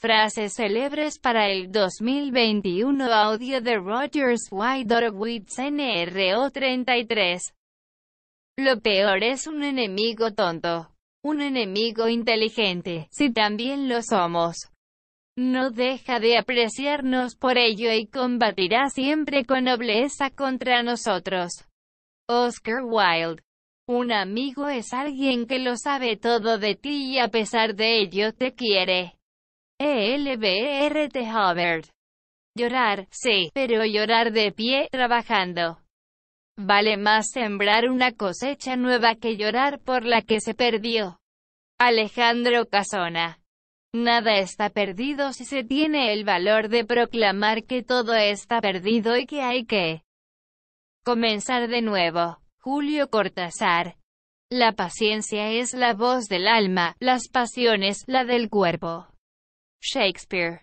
Frases célebres para el 2021 Audio de Rogers Widerwitz NRO 33 Lo peor es un enemigo tonto. Un enemigo inteligente, si también lo somos. No deja de apreciarnos por ello y combatirá siempre con nobleza contra nosotros. Oscar Wilde un amigo es alguien que lo sabe todo de ti y a pesar de ello te quiere. ELBRT Hubbard. Llorar, sí, pero llorar de pie, trabajando. Vale más sembrar una cosecha nueva que llorar por la que se perdió. Alejandro Casona. Nada está perdido si se tiene el valor de proclamar que todo está perdido y que hay que comenzar de nuevo. Julio Cortázar. La paciencia es la voz del alma, las pasiones, la del cuerpo. Shakespeare.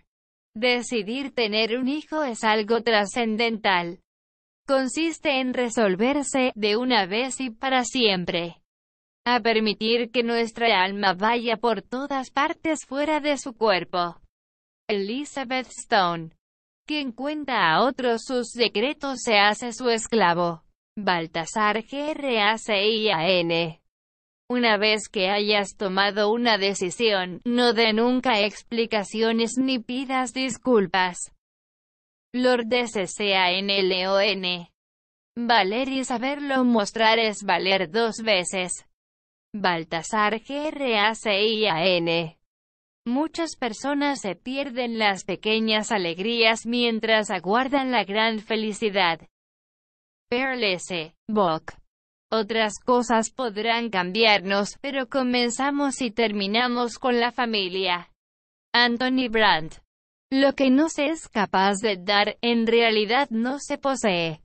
Decidir tener un hijo es algo trascendental. Consiste en resolverse, de una vez y para siempre, a permitir que nuestra alma vaya por todas partes fuera de su cuerpo. Elizabeth Stone. Quien cuenta a otros sus secretos se hace su esclavo. Baltasar N. Una vez que hayas tomado una decisión, no dé nunca explicaciones ni pidas disculpas. Lord SCANLON. Valer y saberlo mostrar es valer dos veces. Baltasar G.R.A.C.I.A.N. Muchas personas se pierden las pequeñas alegrías mientras aguardan la gran felicidad. Perlese, Bock. Otras cosas podrán cambiarnos, pero comenzamos y terminamos con la familia. Anthony Brandt. Lo que no se es capaz de dar, en realidad no se posee.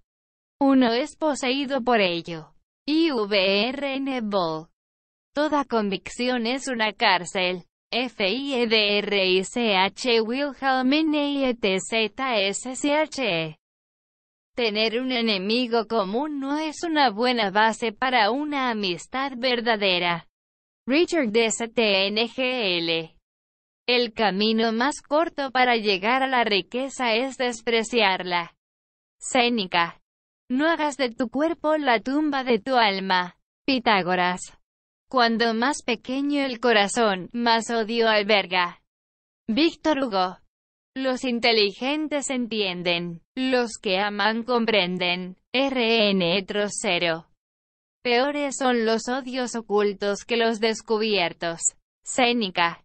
Uno es poseído por ello. IVRN Ball. Toda convicción es una cárcel. H Wilhelm E Tener un enemigo común no es una buena base para una amistad verdadera. Richard L. El camino más corto para llegar a la riqueza es despreciarla. Sénica. No hagas de tu cuerpo la tumba de tu alma. Pitágoras. Cuando más pequeño el corazón, más odio alberga. Víctor Hugo. Los inteligentes entienden. Los que aman comprenden. RN Trocero. Peores son los odios ocultos que los descubiertos. Sénica.